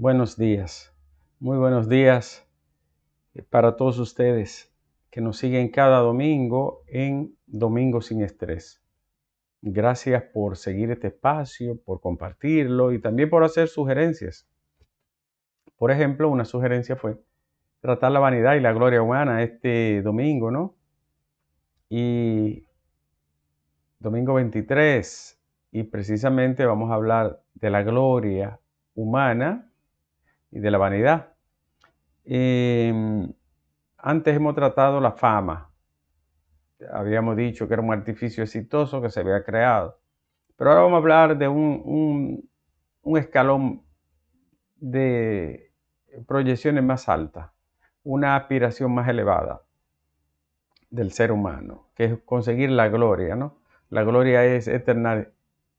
Buenos días, muy buenos días eh, para todos ustedes que nos siguen cada domingo en Domingo sin Estrés. Gracias por seguir este espacio, por compartirlo y también por hacer sugerencias. Por ejemplo, una sugerencia fue tratar la vanidad y la gloria humana este domingo, ¿no? Y domingo 23, y precisamente vamos a hablar de la gloria humana y de la vanidad. Eh, antes hemos tratado la fama. Habíamos dicho que era un artificio exitoso que se había creado. Pero ahora vamos a hablar de un, escalón de proyecciones más altas, una aspiración más elevada del ser humano, que es conseguir la gloria, ¿no? La gloria es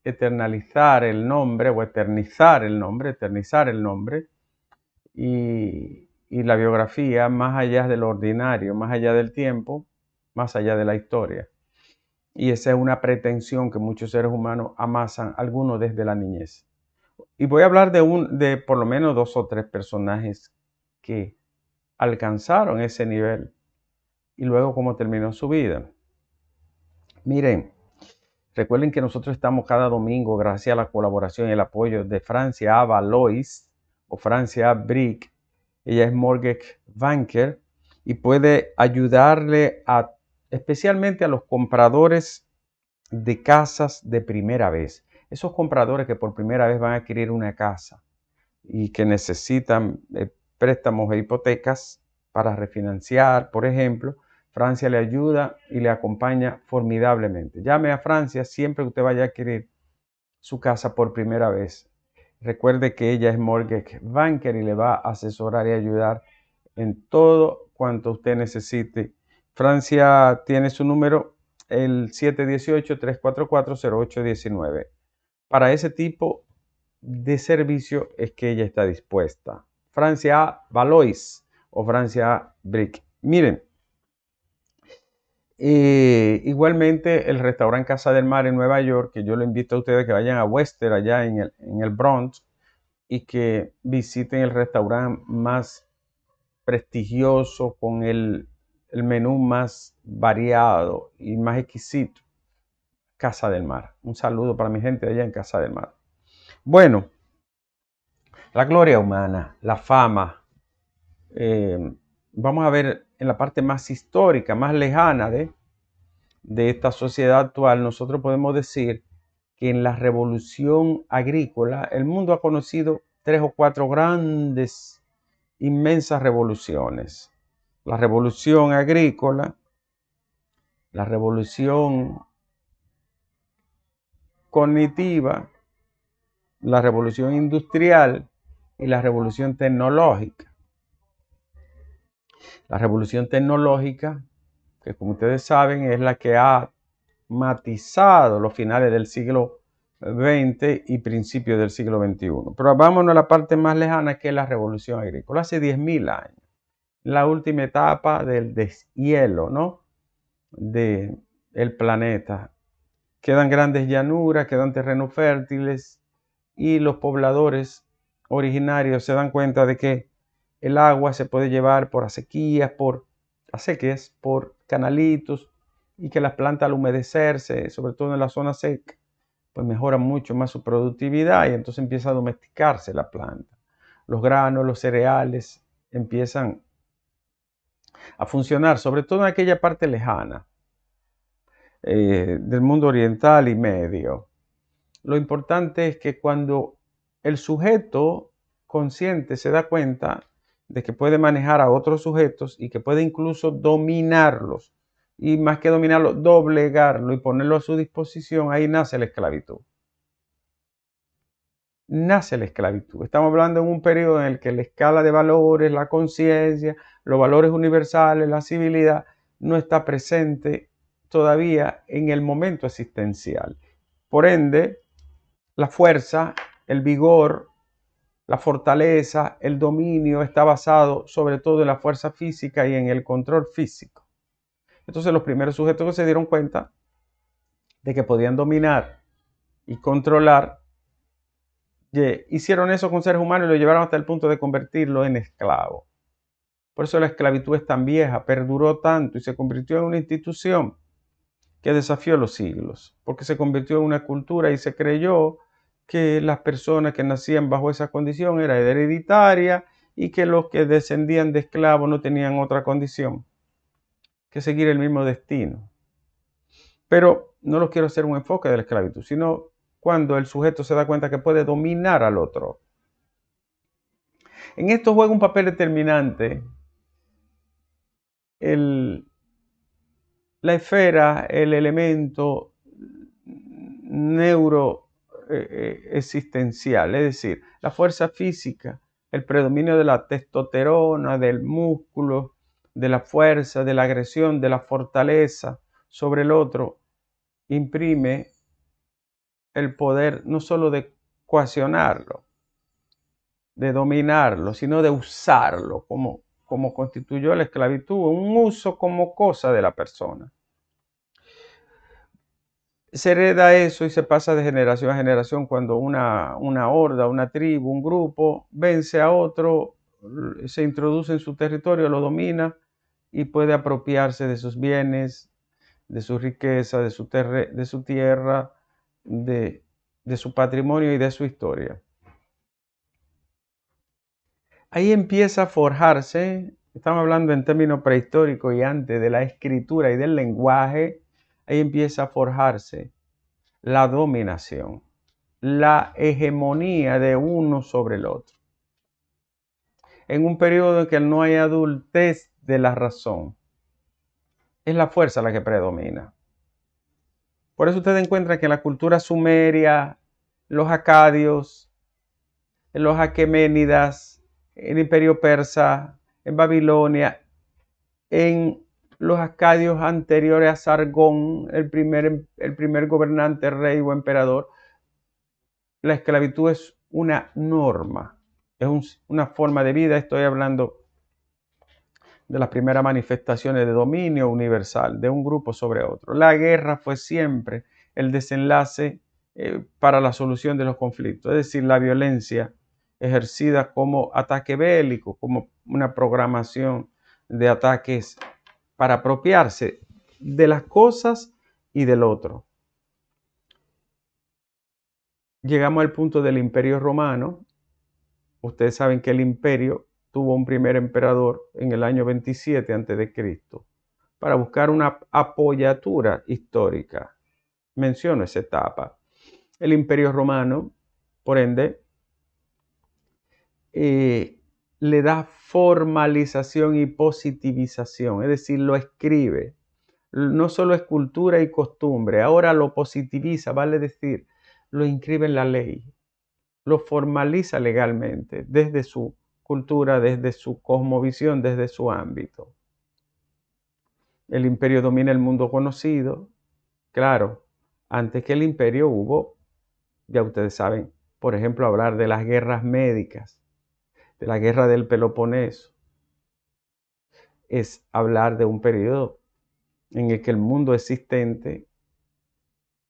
eternalizar el nombre o eternizar el nombre, eternizar el nombre y, la biografía más allá del ordinario, más allá del tiempo, más allá de la historia. Y esa es una pretensión que muchos seres humanos amasan, algunos desde la niñez. Y voy a hablar de, un, de por lo menos dos o tres personajes que alcanzaron ese nivel y luego cómo terminó su vida. Miren, recuerden que nosotros estamos cada domingo, gracias a la colaboración y el apoyo de Francia Ava, Lois o Francia Brick. Ella es mortgage banker y puede ayudarle a, especialmente a los compradores de casas de primera vez. Esos compradores que por primera vez van a adquirir una casa y que necesitan eh, préstamos e hipotecas para refinanciar, por ejemplo, Francia le ayuda y le acompaña formidablemente. Llame a Francia siempre que usted vaya a adquirir su casa por primera vez. Recuerde que ella es mortgage banker y le va a asesorar y ayudar en todo cuanto usted necesite. Francia tiene su número el 718-344-0819. Para ese tipo de servicio es que ella está dispuesta. Francia Valois o Francia Brick. Miren, igualmente el restaurante Casa del Mar en Nueva York, que yo le invito a ustedes que vayan a Wester, allá en el, Bronx, y que visiten el restaurante más prestigioso, con el, menú más variado y más exquisito. Casa del Mar. Un saludo para mi gente allá en Casa del Mar. Bueno, la gloria humana, la fama. Eh, vamos a ver en la parte más histórica, más lejana de, de esta sociedad actual, nosotros podemos decir que en la revolución agrícola el mundo ha conocido tres o cuatro grandes, inmensas revoluciones. La revolución agrícola, la revolución cognitiva, la revolución industrial y la revolución tecnológica. La revolución tecnológica, que como ustedes saben es la que ha matizado los finales del siglo XX y principios del siglo XXI. Pero vámonos a la parte más lejana que es la revolución agrícola, hace 10.000 años, la última etapa del deshielo, ¿no? De el planeta. Quedan grandes llanuras, quedan terrenos fértiles y los pobladores originarios se dan cuenta de que el agua se puede llevar por acequias, por aceques, por canalitos, y que las plantas al humedecerse, sobre todo en la zona seca, pues mejora mucho más su productividad y entonces empieza a domesticarse la planta. Los granos, los cereales empiezan a funcionar, sobre todo en aquella parte lejana eh, del mundo oriental y medio. Lo importante es que cuando el sujeto consciente se da cuenta de que puede manejar a otros sujetos y que puede incluso dominarlos. Y más que dominarlo, doblegarlo y ponerlo a su disposición, ahí nace la esclavitud. Nace la esclavitud. Estamos hablando en un periodo en el que la escala de valores, la conciencia, los valores universales, la civilidad, no está presente todavía en el momento existencial. Por ende, la fuerza, el vigor, la fortaleza, el dominio está basado sobre todo en la fuerza física y en el control físico. Entonces los primeros sujetos que se dieron cuenta de que podían dominar y controlar, hicieron eso con seres humanos y lo llevaron hasta el punto de convertirlo en esclavo. Por eso la esclavitud es tan vieja, perduró tanto y se convirtió en una institución que desafió los siglos, porque se convirtió en una cultura y se creyó que las personas que nacían bajo esa condición era hereditaria y que los que descendían de esclavos no tenían otra condición que seguir el mismo destino. Pero no lo quiero hacer un enfoque de la esclavitud, sino cuando el sujeto se da cuenta que puede dominar al otro. En esto juega un papel determinante la esfera, el elemento neuro eh, existencial, es decir, la fuerza física, el predominio de la testosterona, del músculo, de la fuerza, de la agresión, de la fortaleza sobre el otro, imprime el poder no solo de coaccionarlo, de dominarlo, sino de usarlo como constituyó la esclavitud, un uso como cosa de la persona se hereda eso y se pasa de generación a generación cuando una, una horda, una tribu, un grupo vence a otro, se introduce en su territorio, lo domina y puede apropiarse de sus bienes, de su riqueza, de su, de su tierra, de, de su patrimonio y de su historia. Ahí empieza a forjarse, estamos hablando en términos prehistóricos y antes, de la escritura y del lenguaje, ahí empieza a forjarse la dominación, la hegemonía de uno sobre el otro. En un periodo en que no hay adultez de la razón, es la fuerza la que predomina. Por eso usted encuentra que en la cultura sumeria, los acadios, los aqueménidas, el imperio persa, en Babilonia, en los acadios anteriores a Sargón, el primer, em, el primer gobernante, rey o emperador, la esclavitud es una norma, es una forma de vida. Estoy hablando de las primeras manifestaciones de dominio universal de un grupo sobre otro. La guerra fue siempre el desenlace eh, para la solución de los conflictos, es decir, la violencia ejercida como ataque bélico, como una programación de ataques para apropiarse de las cosas y del otro. Llegamos al punto del imperio romano. Ustedes saben que el imperio tuvo un primer emperador en el año 27 a.C. Para buscar una apoyatura histórica, menciono esa etapa. El imperio romano, por ende, eh, le da formalización y positivización, es decir, lo escribe. No solo es cultura y costumbre, ahora lo positiviza, vale decir, lo inscribe en la ley, lo formaliza legalmente desde su cultura, desde su cosmovisión, desde su ámbito. El imperio domina el mundo conocido, claro, antes que el imperio hubo, ya ustedes saben, por ejemplo, hablar de las guerras médicas de la guerra del Peloponeso es hablar de un periodo en el que el mundo existente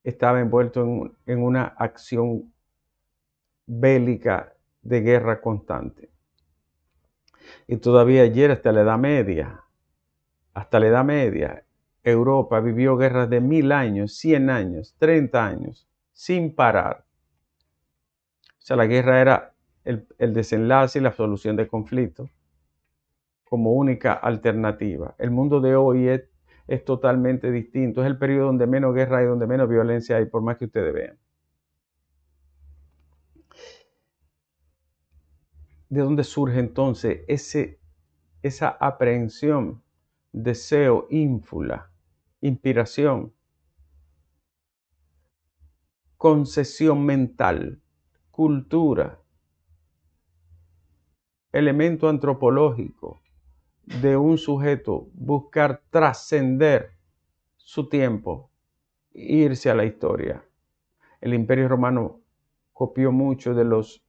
estaba envuelto en, una acción bélica de guerra constante. Y todavía ayer, hasta la Edad Media, hasta la Edad Media, Europa vivió guerras de mil años, cien años, treinta años, sin parar. O sea, la guerra era el, desenlace y la solución de conflicto como única alternativa. El mundo de hoy es, totalmente distinto. Es el periodo donde menos guerra y donde menos violencia hay, por más que ustedes vean. ¿De dónde surge entonces ese, esa aprehensión, deseo, ínfula, inspiración, concesión mental, cultura, elemento antropológico de un sujeto, buscar trascender su tiempo, e irse a la historia. El imperio romano copió mucho de los,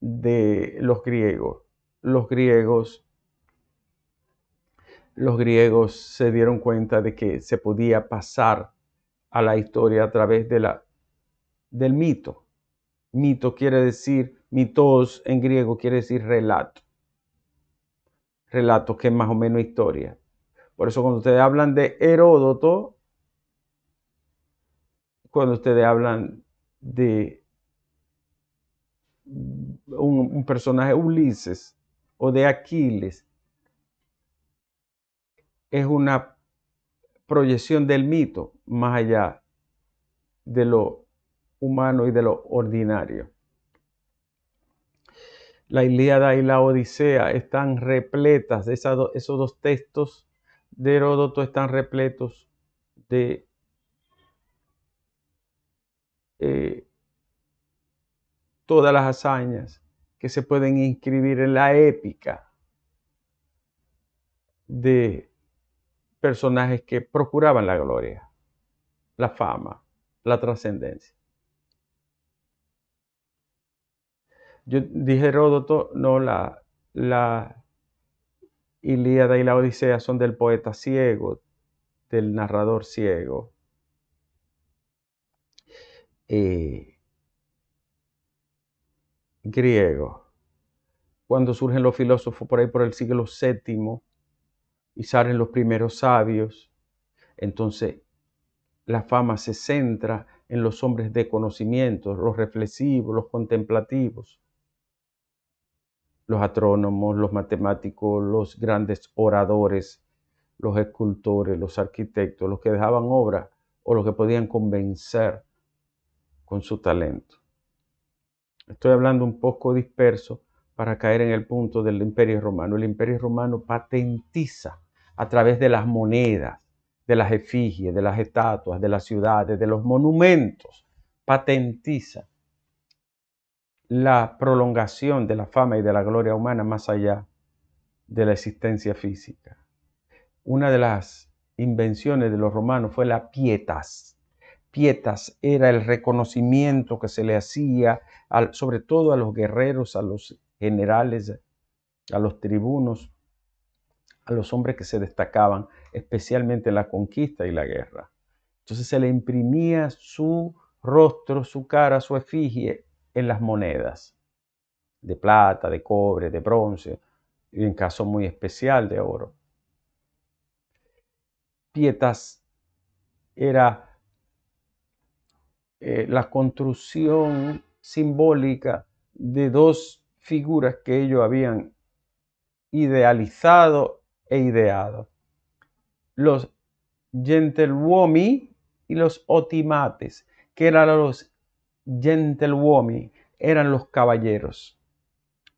de los griegos. Los griegos los griegos se dieron cuenta de que se podía pasar a la historia a través de la, del mito. Mito quiere decir Mitos en griego quiere decir relato. Relato que es más o menos historia. Por eso cuando ustedes hablan de Heródoto, cuando ustedes hablan de un, un personaje Ulises o de Aquiles, es una proyección del mito más allá de lo humano y de lo ordinario la Ilíada y la Odisea están repletas, esos dos textos de Heródoto están repletos de eh, todas las hazañas que se pueden inscribir en la épica de personajes que procuraban la gloria, la fama, la trascendencia. Yo dije Heródoto, no, la, la Ilíada y la Odisea son del poeta ciego, del narrador ciego. Eh, griego. Cuando surgen los filósofos por ahí por el siglo VII y salen los primeros sabios, entonces la fama se centra en los hombres de conocimiento, los reflexivos, los contemplativos los astrónomos, los matemáticos, los grandes oradores, los escultores, los arquitectos, los que dejaban obras o los que podían convencer con su talento. Estoy hablando un poco disperso para caer en el punto del imperio romano. El imperio romano patentiza a través de las monedas, de las efigies, de las estatuas, de las ciudades, de los monumentos, patentiza la prolongación de la fama y de la gloria humana más allá de la existencia física. Una de las invenciones de los romanos fue la pietas. Pietas era el reconocimiento que se le hacía sobre todo a los guerreros, a los generales, a los tribunos, a los hombres que se destacaban, especialmente en la conquista y la guerra. Entonces se le imprimía su rostro, su cara, su efigie en las monedas de plata, de cobre, de bronce y en caso muy especial de oro. Pietas era eh, la construcción simbólica de dos figuras que ellos habían idealizado e ideado. Los gentiluomi y los otimates, que eran los gentlewomen eran los caballeros.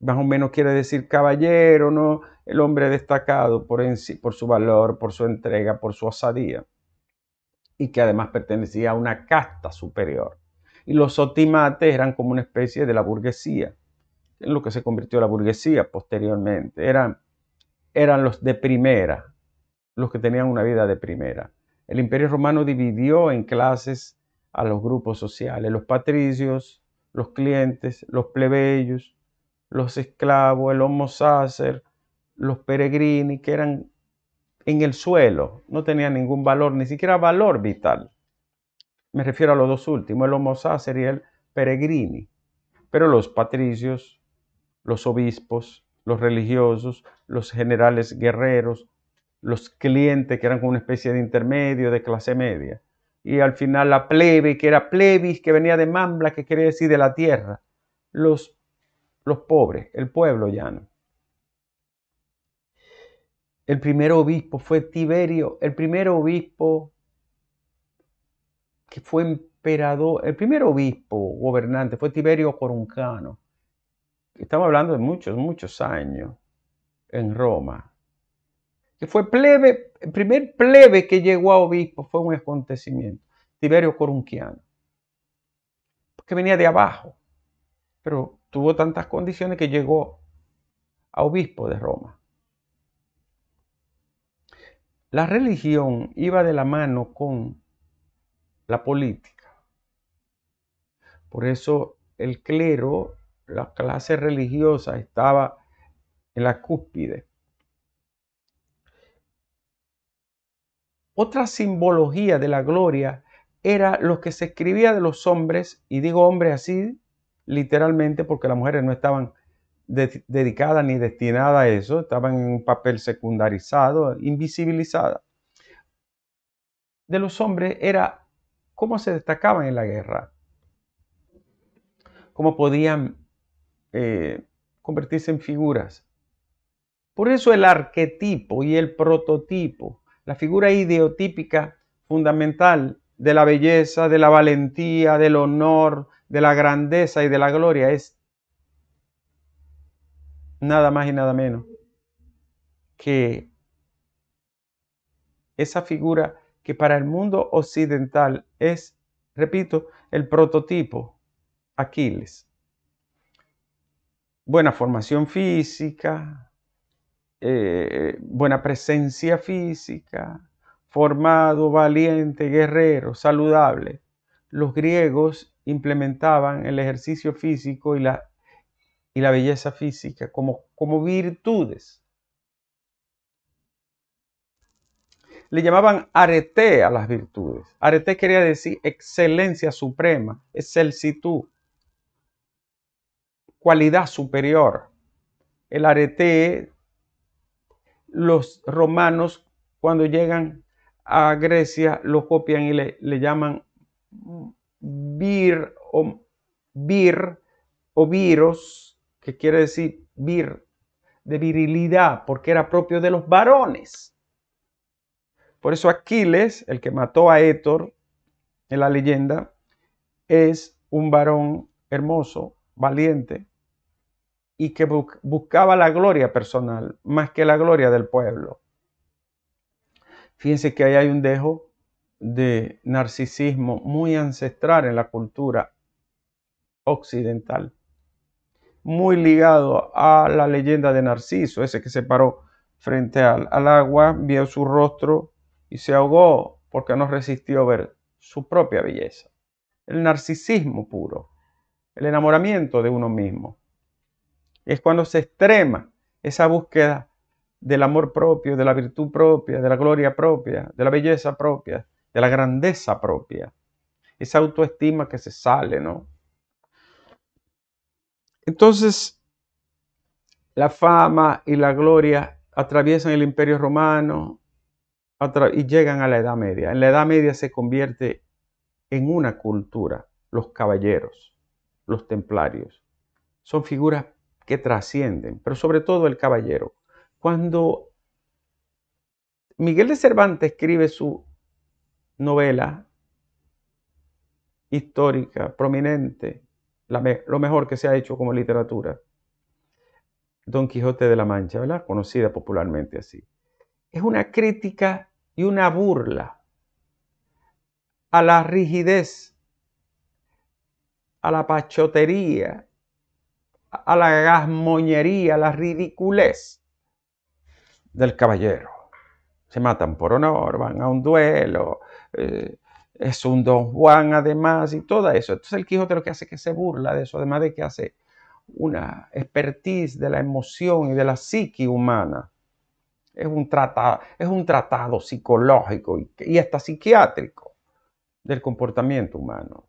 Más o menos quiere decir caballero, ¿no? El hombre destacado por, por su valor, por su entrega, por su osadía. Y que además pertenecía a una casta superior. Y los otimates eran como una especie de la burguesía, en lo que se convirtió la burguesía posteriormente. Eran, eran los de primera, los que tenían una vida de primera. El imperio romano dividió en clases a los grupos sociales, los patricios, los clientes, los plebeyos, los esclavos, el homo sacer, los peregrini, que eran en el suelo, no tenían ningún valor, ni siquiera valor vital. Me refiero a los dos últimos, el homo sacer y el peregrini. Pero los patricios, los obispos, los religiosos, los generales guerreros, los clientes que eran como una especie de intermedio de clase media, y al final la plebe, que era plebis, que venía de mambla, que quiere decir de la tierra, los, los pobres, el pueblo llano. El primer obispo fue Tiberio, el primer obispo que fue emperador, el primer obispo gobernante fue Tiberio Coruncano. Estamos hablando de muchos, muchos años en Roma, que fue plebe, el primer plebe que llegó a obispo, fue un acontecimiento, Tiberio Corunquiano, que venía de abajo, pero tuvo tantas condiciones que llegó a obispo de Roma. La religión iba de la mano con la política. Por eso el clero, la clase religiosa, estaba en la cúspide Otra simbología de la gloria era lo que se escribía de los hombres, y digo hombres así literalmente porque las mujeres no estaban dedicadas ni destinadas a eso, estaban en un papel secundarizado, invisibilizada. De los hombres era cómo se destacaban en la guerra, cómo podían eh, convertirse en figuras. Por eso el arquetipo y el prototipo la figura ideotípica fundamental de la belleza, de la valentía, del honor, de la grandeza y de la gloria es nada más y nada menos que esa figura que para el mundo occidental es, repito, el prototipo Aquiles. Buena formación física, eh, buena presencia física, formado, valiente, guerrero, saludable. Los griegos implementaban el ejercicio físico y la, y la belleza física como, como virtudes. Le llamaban arete a las virtudes. Arete quería decir excelencia suprema, excelsitud, cualidad superior. El arete los romanos cuando llegan a Grecia lo copian y le, llaman vir o vir o viros, que quiere decir vir, de virilidad, porque era propio de los varones. Por eso Aquiles, el que mató a Héctor en la leyenda, es un varón hermoso, valiente, y que buscaba la gloria personal más que la gloria del pueblo. Fíjense que ahí hay un dejo de narcisismo muy ancestral en la cultura occidental, muy ligado a la leyenda de Narciso, ese que se paró frente al, al agua, vio su rostro y se ahogó porque no resistió ver su propia belleza. El narcisismo puro, el enamoramiento de uno mismo. Es cuando se extrema esa búsqueda del amor propio, de la virtud propia, de la gloria propia, de la belleza propia, de la grandeza propia. Esa autoestima que se sale, ¿no? Entonces, la fama y la gloria atraviesan el imperio romano y llegan a la Edad Media. En la Edad Media se convierte en una cultura los caballeros, los templarios. Son figuras que trascienden, pero sobre todo el caballero. Cuando Miguel de Cervantes escribe su novela histórica, prominente, la lo mejor que se ha hecho como literatura, Don Quijote de la Mancha, ¿verdad? Conocida popularmente así. Es una crítica y una burla a la rigidez, a la pachotería a la gasmoñería, a la ridiculez del caballero. Se matan por honor, van a un duelo, eh, es un don Juan además y todo eso. Entonces el Quijote lo que hace es que se burla de eso, además de que hace una expertise de la emoción y de la psique humana. Es un tratado, es un tratado psicológico y hasta psiquiátrico del comportamiento humano.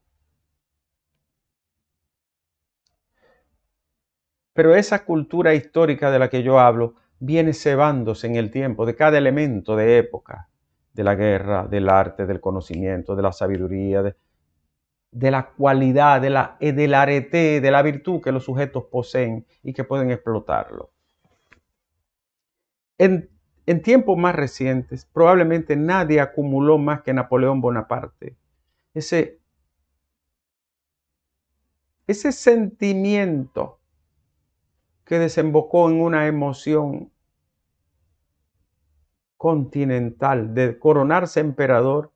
Pero esa cultura histórica de la que yo hablo viene cebándose en el tiempo de cada elemento de época, de la guerra, del arte, del conocimiento, de la sabiduría, de, la cualidad, de la, del arete, de la virtud que los sujetos poseen y que pueden explotarlo. En, en tiempos más recientes, probablemente nadie acumuló más que Napoleón Bonaparte. Ese, ese sentimiento que desembocó en una emoción continental de coronarse emperador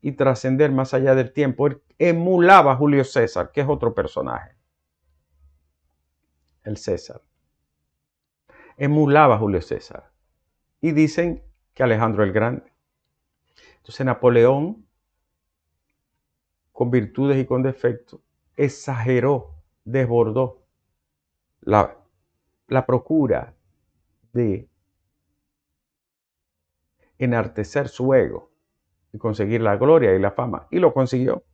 y trascender más allá del tiempo. Él emulaba a Julio César, que es otro personaje, el César. Emulaba a Julio César. Y dicen que Alejandro el Grande. Entonces Napoleón, con virtudes y con defectos, exageró, desbordó la, la procura de enartecer su ego y conseguir la gloria y la fama. Y lo consiguió.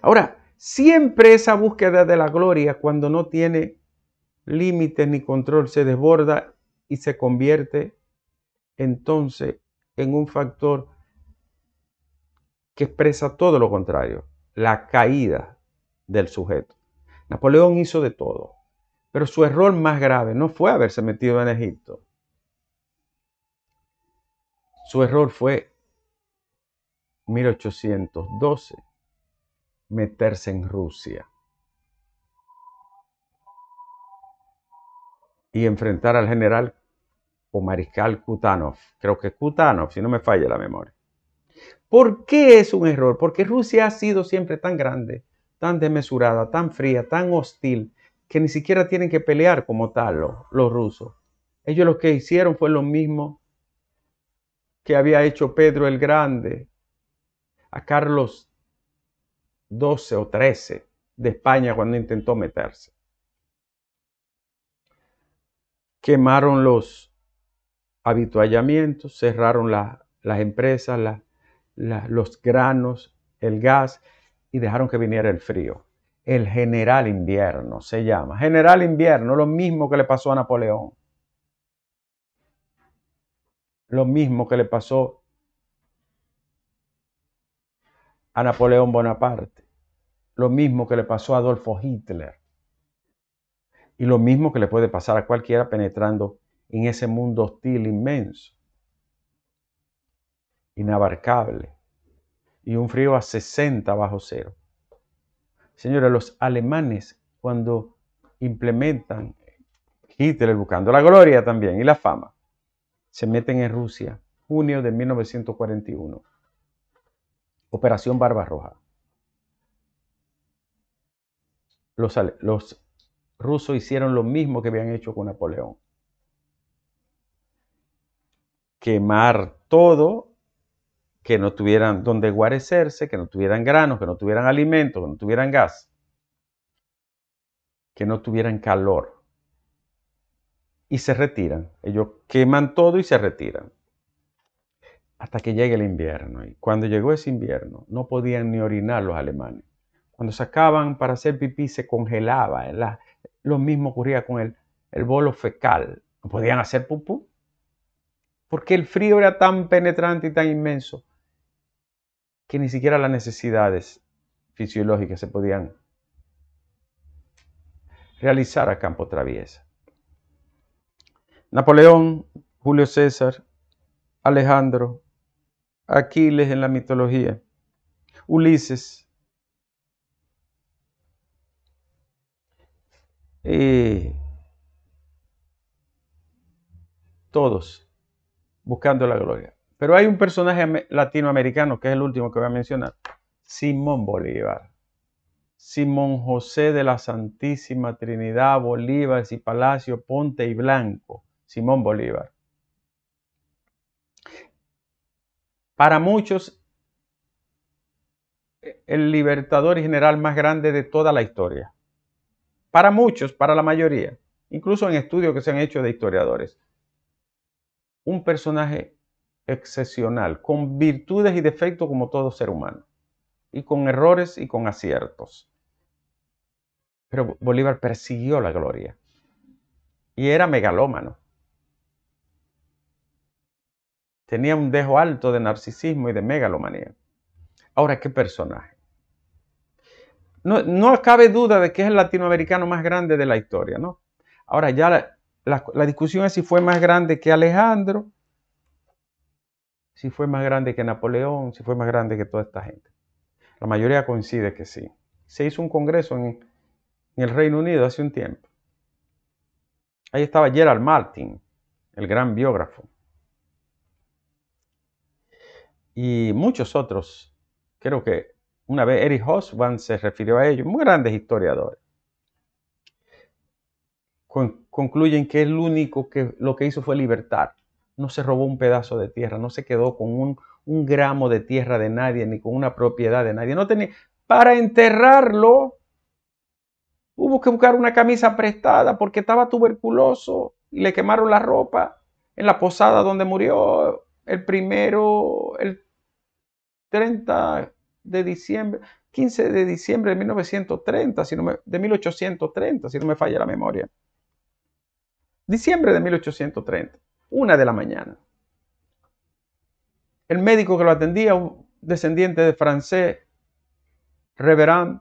Ahora, siempre esa búsqueda de la gloria cuando no tiene límites ni control se desborda y se convierte entonces en un factor que expresa todo lo contrario, la caída del sujeto. Napoleón hizo de todo. Pero su error más grave no fue haberse metido en Egipto. Su error fue 1812, meterse en Rusia y enfrentar al general o mariscal Kutanov. Creo que Kutanov, si no me falla la memoria. ¿Por qué es un error? Porque Rusia ha sido siempre tan grande, tan desmesurada, tan fría, tan hostil, que ni siquiera tienen que pelear como tal los, los rusos. Ellos lo que hicieron fue lo mismo que había hecho Pedro el Grande a Carlos XII o XIII de España cuando intentó meterse. Quemaron los habituallamientos, cerraron las empresas, los granos, el gas y dejaron que viniera el frío el general invierno, se llama. General invierno, lo mismo que le pasó a Napoleón. Lo mismo que le pasó a Napoleón Bonaparte. Lo mismo que le pasó a Adolfo Hitler. Y lo mismo que le puede pasar a cualquiera penetrando en ese mundo hostil inmenso, inabarcable, y un frío a 60 bajo cero. Señora, los alemanes cuando implementan Hitler buscando la gloria también y la fama, se meten en Rusia, junio de 1941. Operación Barbarroja. Los, los rusos hicieron lo mismo que habían hecho con Napoleón. Quemar todo que no tuvieran donde guarecerse, que no tuvieran granos, que no tuvieran alimentos, que no tuvieran gas, que no tuvieran calor. Y se retiran. Ellos queman todo y se retiran. Hasta que llegue el invierno. Y cuando llegó ese invierno, no podían ni orinar los alemanes. Cuando sacaban para hacer pipí, se congelaba. lo mismo ocurría con el, el bolo fecal. No podían hacer pupú. Porque el frío era tan penetrante y tan inmenso que ni siquiera las necesidades fisiológicas se podían realizar a campo traviesa. Napoleón, Julio César, Alejandro, Aquiles en la mitología, Ulises, todos buscando la gloria. Pero hay un personaje latinoamericano que es el último que voy a mencionar, Simón Bolívar. Simón José de la Santísima Trinidad, Bolívar y Palacio, Ponte y Blanco, Simón Bolívar. Para muchos, el libertador y general más grande de toda la historia. Para muchos, para la mayoría, incluso en estudios que se han hecho de historiadores. Un personaje excepcional, con virtudes y defectos como todo ser humano, y con errores y con aciertos. Pero Bolívar persiguió la gloria y era megalómano. Tenía un dejo alto de narcisismo y de megalomanía. Ahora, ¿qué personaje? No, cabe duda de que es el latinoamericano más grande de la historia, ¿no? Ahora ya la, la discusión es si fue más grande que Alejandro, si fue más grande que Napoleón, si fue más grande que toda esta gente. La mayoría coincide que sí. Se hizo un congreso en, el Reino Unido hace un tiempo. Ahí estaba Gerald Martin, el gran biógrafo. Y muchos otros. Creo que una vez Eric Hosban se refirió a ellos, muy grandes historiadores. concluyen que el único que lo que hizo fue libertar no se robó un pedazo de tierra, no se quedó con un, gramo de tierra de nadie, ni con una propiedad de nadie. No tenía, para enterrarlo, hubo que buscar una camisa prestada porque estaba tuberculoso y le quemaron la ropa en la posada donde murió el primero, el 30 de diciembre, 15 de diciembre de 1930, si de 1830, si no me falla la memoria. Diciembre de 1830 una de la mañana. El médico que lo atendía, un descendiente de francés, Reverand,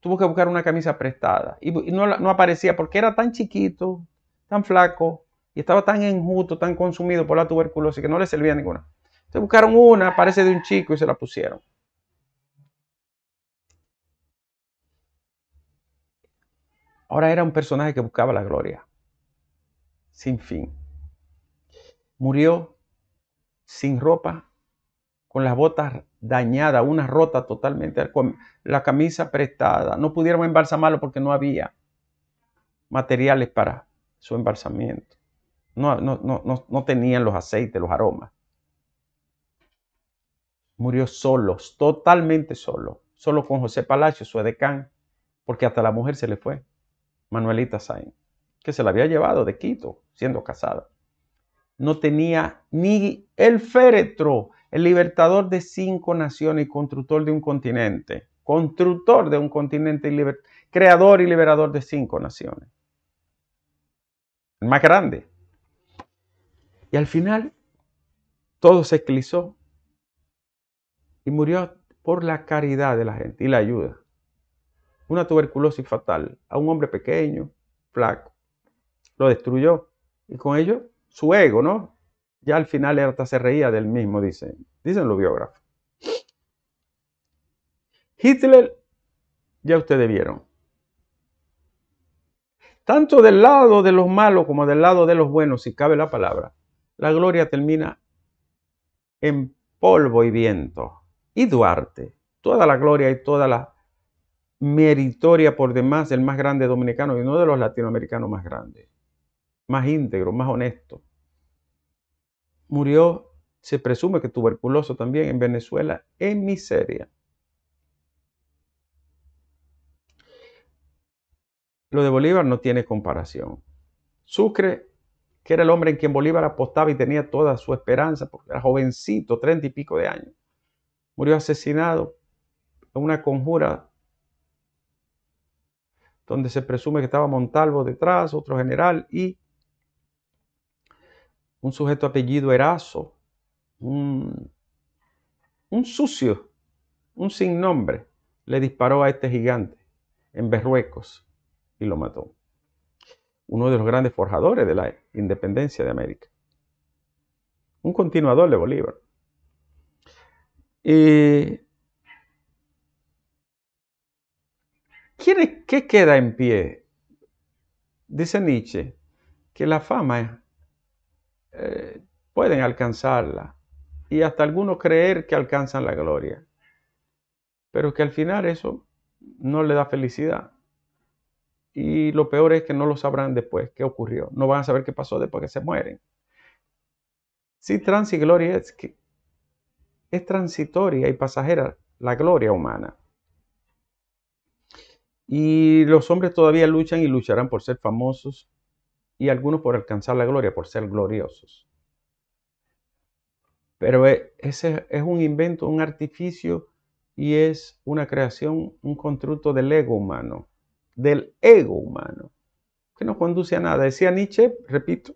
tuvo que buscar una camisa prestada y no, no aparecía porque era tan chiquito, tan flaco y estaba tan enjuto, tan consumido por la tuberculosis que no le servía ninguna. Entonces buscaron una, parece de un chico y se la pusieron. Ahora era un personaje que buscaba la gloria, sin fin murió sin ropa, con las botas dañadas, una rota totalmente, la camisa prestada. No pudieron embalsamarlo porque no había materiales para su embalsamiento. No, no, no tenían los aceites, los aromas. Murió solo, totalmente solo, solo con José Palacio, su edecán, porque hasta la mujer se le fue, Manuelita Sain que se la había llevado de Quito, siendo casada no tenía ni el féretro, el libertador de cinco naciones y constructor de un continente, constructor de un continente y creador y liberador de cinco naciones. El más grande. Y al final todo se eclipsó y murió por la caridad de la gente y la ayuda. Una tuberculosis fatal a un hombre pequeño, flaco, lo destruyó y con ello su ego, ¿no? Ya al final Erta hasta se reía del mismo, dicen los biógrafos. Hitler, ya ustedes vieron. Tanto del lado de los malos como del lado de los buenos, si cabe la palabra, la gloria termina en polvo y viento. Y Duarte, toda la gloria y toda la meritoria por demás, el más grande dominicano y uno de los latinoamericanos más grandes más íntegro, más honesto. Murió, se presume que tuberculoso también en Venezuela, en miseria. Lo de Bolívar no tiene comparación. Sucre, que era el hombre en quien Bolívar apostaba y tenía toda su esperanza, porque era jovencito, treinta y pico de años, murió asesinado en una conjura donde se presume que estaba Montalvo detrás, otro general y un um sujeto apellido Erazo, un, un sucio, un sin nombre, le disparó a este gigante en Berruecos y lo mató. Uno de los grandes forjadores de la independencia de América. Un continuador de Bolívar. ¿Qué queda en pie? Dice Nietzsche que la fama es eh, pueden alcanzarla y hasta algunos creer que alcanzan la gloria, pero que al final eso no le da felicidad. Y lo peor es que no lo sabrán después qué ocurrió, no van a saber qué pasó después que se mueren. Si trans y gloria es que es transitoria y pasajera la gloria humana. Y los hombres todavía luchan y lucharán por ser famosos, y algunos por alcanzar la gloria, por ser gloriosos. Pero e, ese es un invento, un artificio y es una creación, un constructo del ego humano, del ego humano, que no conduce a nada. Decía Nietzsche, repito,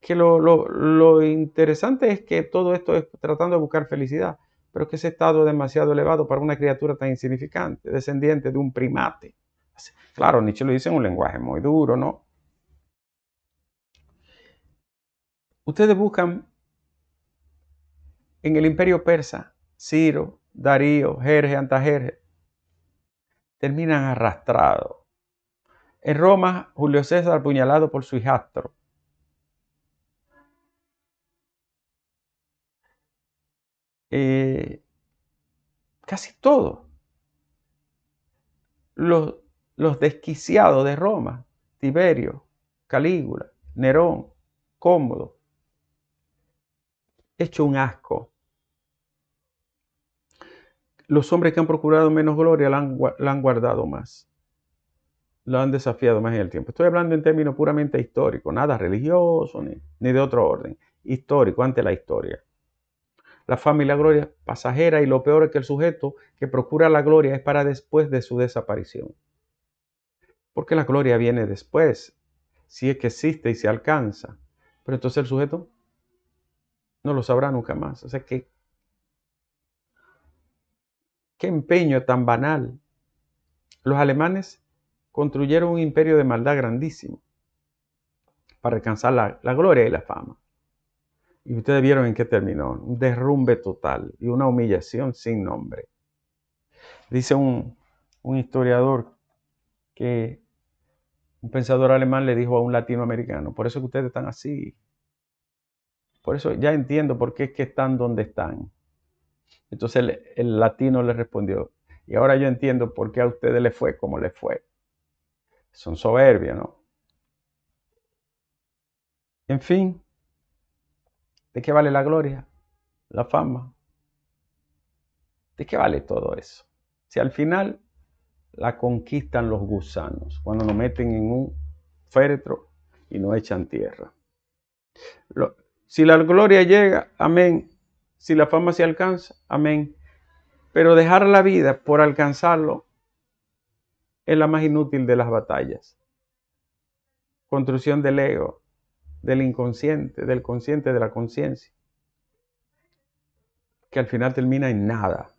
que lo, lo, lo interesante es que todo esto es tratando de buscar felicidad, pero que ese estado es demasiado elevado para una criatura tan insignificante, descendiente de un primate. Claro, Nietzsche lo dice en un lenguaje muy duro, ¿no? Ustedes buscan en el imperio persa, Ciro, Darío, Jerje, Antajerje terminan arrastrados. En Roma, Julio César apuñalado por su hijastro. Eh, casi todo. Los los desquiciados de Roma, Tiberio, Calígula, Nerón, Cómodo, hecho un asco. Los hombres que han procurado menos gloria la han, guardado más, la han desafiado más en el tiempo. Estoy hablando en términos puramente históricos, nada religioso ni, ni de otro orden, histórico, ante la historia. La fama y la gloria pasajera y lo peor es que el sujeto que procura la gloria es para después de su desaparición porque la gloria viene después, si es que existe y se alcanza. Pero entonces el sujeto no lo sabrá nunca más. O sea, que qué empeño tan banal. Los alemanes construyeron un imperio de maldad grandísimo para alcanzar la, gloria y la fama. Y ustedes vieron en qué terminó, un derrumbe total y una humillación sin nombre. Dice un historiador que un pensador alemán le dijo a un latinoamericano, por eso que ustedes están así. Por eso ya entiendo por qué es que están donde están. Entonces el, latino le respondió, y ahora yo entiendo por qué a ustedes les fue como les fue. Son soberbios, ¿no? En fin, ¿de qué vale la gloria? La fama. ¿De qué vale todo eso? Si al final la conquistan los gusanos, cuando nos meten en un féretro y no echan tierra. si la gloria llega, amén. Si la fama se alcanza, amén. Pero dejar la vida por alcanzarlo es la más inútil de las batallas. Construcción del ego, del inconsciente, del consciente, de la conciencia, que al final termina en nada.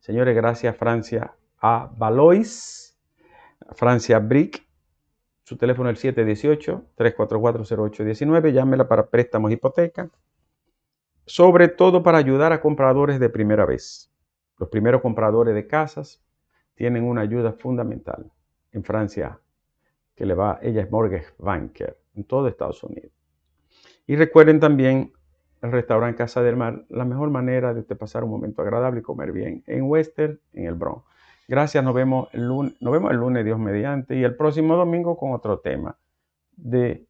Señores, gracias Francia a. Valois, Francia Brick, su teléfono es el 718-344-0819, llámela para préstamos e hipoteca, sobre todo para ayudar a compradores de primera vez. Los primeros compradores de casas tienen una ayuda fundamental en Francia, que le va, ella es Mortgage Banker, en todo Estados Unidos. Y recuerden también el restaurante Casa del Mar, la mejor manera de pasar un momento agradable y comer bien en Western, en el Bronx. Gracias, nos vemos el lunes, vemos el lunes Dios mediante, y el próximo domingo con otro tema de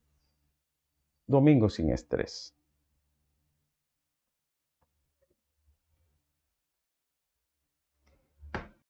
Domingo sin estrés.